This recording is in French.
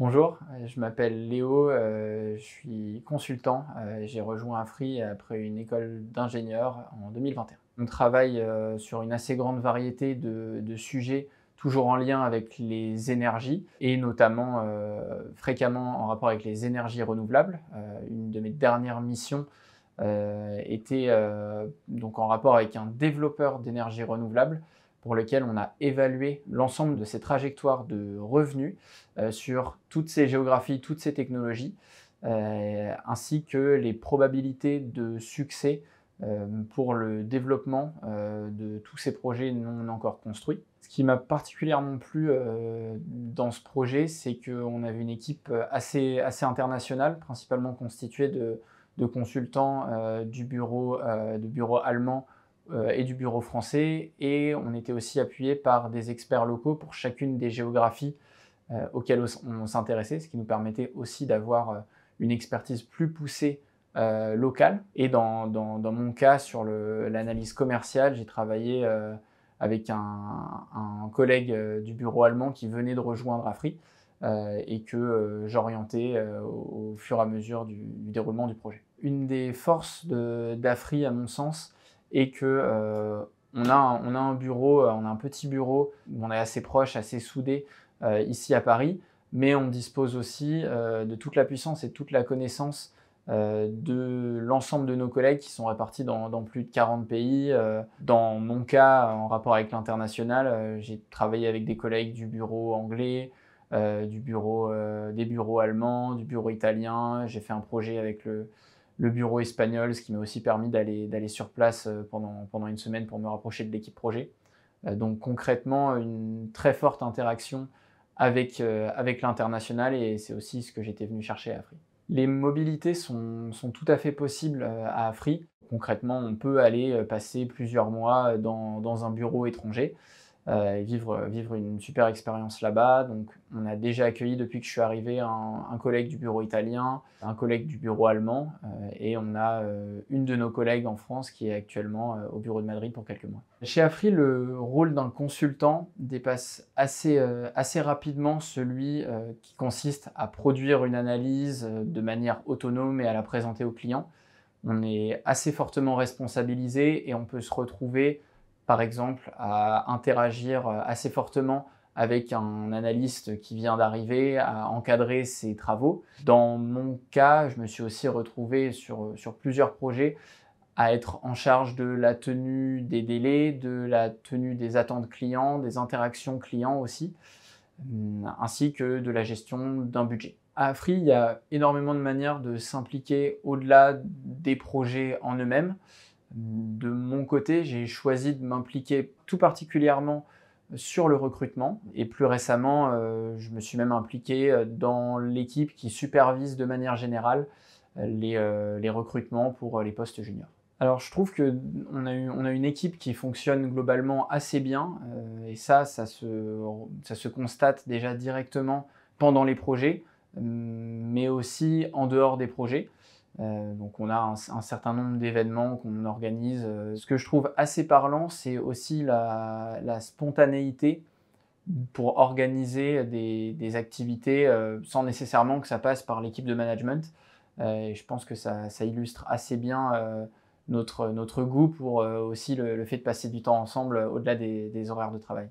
Bonjour, euh, je m'appelle Léo, euh, je suis consultant. Euh, j'ai rejoint AFRI après une école d'ingénieur en 2021. On travaille sur une assez grande variété de, sujets, toujours en lien avec les énergies et notamment fréquemment en rapport avec les énergies renouvelables. une de mes dernières missions était donc en rapport avec un développeur d'énergie renouvelable pour lequel on a évalué l'ensemble de ces trajectoires de revenus euh, sur toutes ces géographies, toutes ces technologies, euh, ainsi que les probabilités de succès euh, pour le développement de tous ces projets non encore construits. Ce qui m'a particulièrement plu dans ce projet, c'est qu'on avait une équipe assez, assez internationale, principalement constituée de, consultants du bureau, de bureau allemand euh, et du bureau français, et on était aussi appuyé par des experts locaux pour chacune des géographies euh, auxquelles on s'intéressait, ce qui nous permettait aussi d'avoir euh, une expertise plus poussée locale. Et dans, dans, mon cas, sur l'analyse commerciale, j'ai travaillé avec un, collègue du bureau allemand qui venait de rejoindre Afri et que j'orientais au, fur et à mesure du, déroulement du projet. Une des forces d'Afri, à mon sens, et que euh, on, a un, on a un bureau, euh, on a un petit bureau, où on est assez proche, assez soudé euh, ici à Paris, mais on dispose aussi de toute la puissance et toute la connaissance de l'ensemble de nos collègues qui sont répartis dans, dans plus de 40 pays. dans mon cas, en rapport avec l'international, j'ai travaillé avec des collègues du bureau anglais, du bureau, des bureaux allemands, du bureau italien. J'ai fait un projet avec le, le bureau espagnol, ce qui m'a aussi permis d'aller sur place euh, pendant, une semaine pour me rapprocher de l'équipe projet. Euh, donc concrètement, une très forte interaction avec, euh, avec l'international et c'est aussi ce que j'étais venu chercher à Afri. Les mobilités sont, tout à fait possibles à Afri. Concrètement, on peut aller passer plusieurs mois dans un bureau étranger. Euh, vivre, euh, vivre une super expérience là-bas. Donc, on a déjà accueilli depuis que je suis arrivé un, collègue du bureau italien, un collègue du bureau allemand, euh, et on a une de nos collègues en France qui est actuellement au bureau de Madrid pour quelques mois. Chez Afri, le rôle d'un consultant dépasse assez, assez rapidement celui qui consiste à produire une analyse de manière autonome et à la présenter au client. On est assez fortement responsabilisé et on peut se retrouver par exemple, à interagir euh, assez fortement avec un analyste qui vient d'arriver, à encadrer ses travaux. Dans mon cas, je me suis aussi retrouvé sur, euh, sur plusieurs projets à être en charge de la tenue des délais, de la tenue des attentes clients, des interactions clients aussi, hum, ainsi que de la gestion d'un budget. À Free, il y a énormément de manières de s'impliquer au-delà des projets en eux-mêmes. De mon côté, j'ai choisi de m'impliquer tout particulièrement euh, sur le recrutement et plus récemment, euh, je me suis même impliqué euh, dans l'équipe qui supervise de manière générale les, recrutements pour les postes juniors. Alors je trouve qu'on a, on a une équipe qui fonctionne globalement assez bien et ça, ça se constate déjà directement pendant les projets, mais aussi en dehors des projets. Euh, donc on a un, certain nombre d'événements qu'on organise. Euh, ce que je trouve assez parlant, c'est aussi la, spontanéité pour organiser des, activités euh, sans nécessairement que ça passe par l'équipe de management. et je pense que ça, illustre assez bien notre, goût pour aussi le, fait de passer du temps ensemble au-delà des horaires de travail.